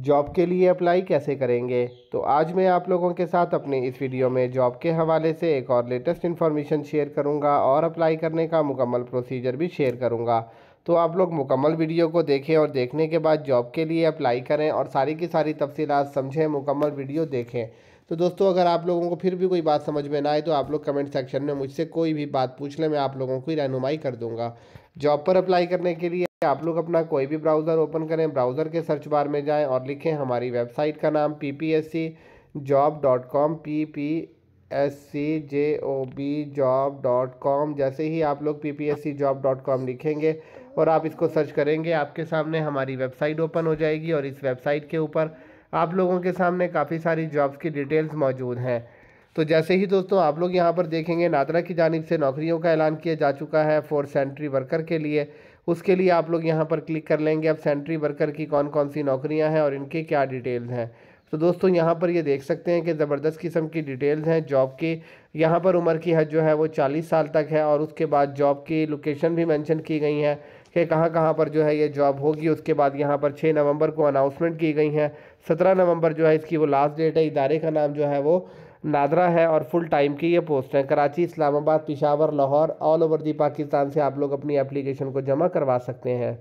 job के लिए apply कैसे करेंगे तो आज मैं आप लोगों के साथ अपने इस वीडियो में जॉब के हवाले से एक और लेटेस्ट इन्फॉर्मेशन शेयर करूंगा और अप्लाई करने का मुकम्मल प्रोसीजर भी शेयर करूंगा तो आप लोग मुकम्मल वीडियो को देखें और देखने के बाद जॉब के लिए अप्लाई करें और सारी की सारी तफसीत समझें मुकम्मल वीडियो देखें तो दोस्तों अगर आप लोगों को फिर भी कोई बात समझ में ना आए तो आप लोग कमेंट सेक्शन में मुझसे कोई भी बात पूछ लें मैं आप लोगों की रहनुमाई कर दूँगा जॉब पर अप्लाई करने के लिए आप लोग अपना कोई भी ब्राउज़र ओपन करें ब्राउज़र के सर्च बार में जाएं और लिखें हमारी वेबसाइट का नाम P P S C job dot com P P S C J O B job dot com जैसे ही आप लोग P P S C job dot com लिखेंगे और आप इसको सर्च करेंगे आपके सामने हमारी वेबसाइट ओपन हो जाएगी और इस वेबसाइट के ऊपर आप लोगों के सामने काफ़ी सारी जॉब्स की डिटेल्स मौजूद हैं तो जैसे ही दोस्तों आप लोग यहाँ पर देखेंगे नादरा की जानब से नौकरियों का ऐलान किया जा चुका है फोर सेंट्री वर्कर के लिए उसके लिए आप लोग यहाँ पर क्लिक कर लेंगे अब सेंट्री वर्कर की कौन कौन सी नौकरियाँ हैं और इनके क्या डिटेल्स हैं तो दोस्तों यहाँ पर ये देख सकते हैं कि ज़बरदस्त किस्म की डिटेल्स हैं जॉब की यहाँ पर उम्र की हद जो है वो 40 साल तक है और उसके बाद जॉब की लोकेशन भी मेंशन की गई हैं कि कहाँ कहाँ पर जो है ये जॉब होगी उसके बाद यहाँ पर 6 नवंबर को अनाउंसमेंट की गई है 17 नवंबर जो है इसकी वो लास्ट डेट है इदारे का नाम जो है वो नादरा है और फुल टाइम की ये पोस्ट हैं Karachi Islamabad Peshawar Lahore all over the Pakistan से आप लोग अपनी एप्लीकेशन को जमा करवा सकते हैं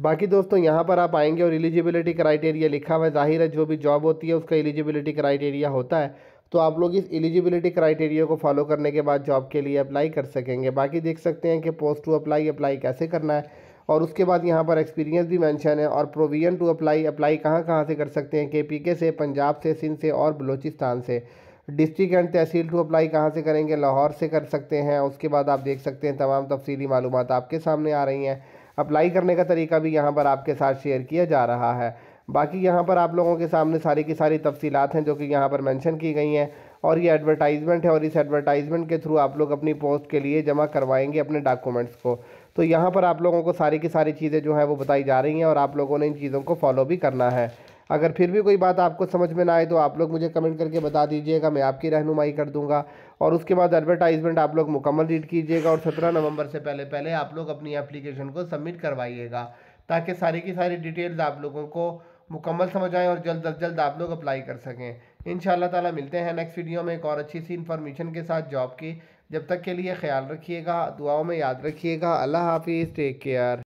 बाकी दोस्तों यहाँ पर आप आएंगे और एलिजिबिलिटी क्राइटेरिया लिखा हुआ है जाहिर है जो भी जॉब होती है उसका एलिजिबिलिटी क्राइटेरिया होता है तो आप लोग इस एलिजिबिलिटी क्राइटेरिया को फॉलो करने के बाद जॉब के लिए अप्लाई कर सकेंगे बाकी देख सकते हैं कि पोस्ट टू अप्लाई अप्लाई कैसे करना है और उसके बाद यहाँ पर एक्सपीरियंस भी मेंशन है और प्रोविज़न टू अप्लाई अप्लाई कहाँ कहाँ से कर सकते हैं केपीके से पंजाब से सिंध से और बलोचिस्तान से district and tehsil to apply कहाँ से करेंगे लाहौर से कर सकते हैं उसके बाद आप देख सकते हैं तमाम तफसीली मालूम आपके सामने आ रही हैं अप्लाई करने का तरीका भी यहाँ पर आपके साथ शेयर किया जा रहा है बाकी यहाँ पर आप लोगों के सामने सारी की सारी तफसीलात हैं जो कि यहाँ पर मेंशन की गई हैं और ये एडवर्टाइजमेंट है और इस एडवर्टाइजमेंट के थ्रू आप लोग अपनी पोस्ट के लिए जमा करवाएंगे अपने डॉक्यूमेंट्स को तो यहाँ पर आप लोगों को सारी की सारी चीज़ें जो हैं वो बताई जा रही हैं और आप लोगों ने इन चीज़ों को फॉलो भी करना है अगर फिर भी कोई बात आपको समझ में ना आए तो आप लोग मुझे कमेंट करके बता दीजिएगा मैं आपकी रहनुमाई कर दूंगा और उसके बाद एडवर्टाइजमेंट आप लोग मुकम्मल रीड कीजिएगा और सत्रह नवंबर से पहले पहले आप लोग अपनी एप्लीकेशन को सबमिट करवाइएगा ताकि सारी की सारी डिटेल्स आप लोगों को मुकम्मल समझ आएँ और जल्द अज जल्द आप लोग अप्लाई कर सकें इन ताला मिलते हैं नेक्स्ट वीडियो में एक और अच्छी सी इन्फॉर्मेशन के साथ जॉब की जब तक के लिए ख्याल रखिएगा दुआओं में याद रखिएगा अल्लाह हाफिज़ टेक केयर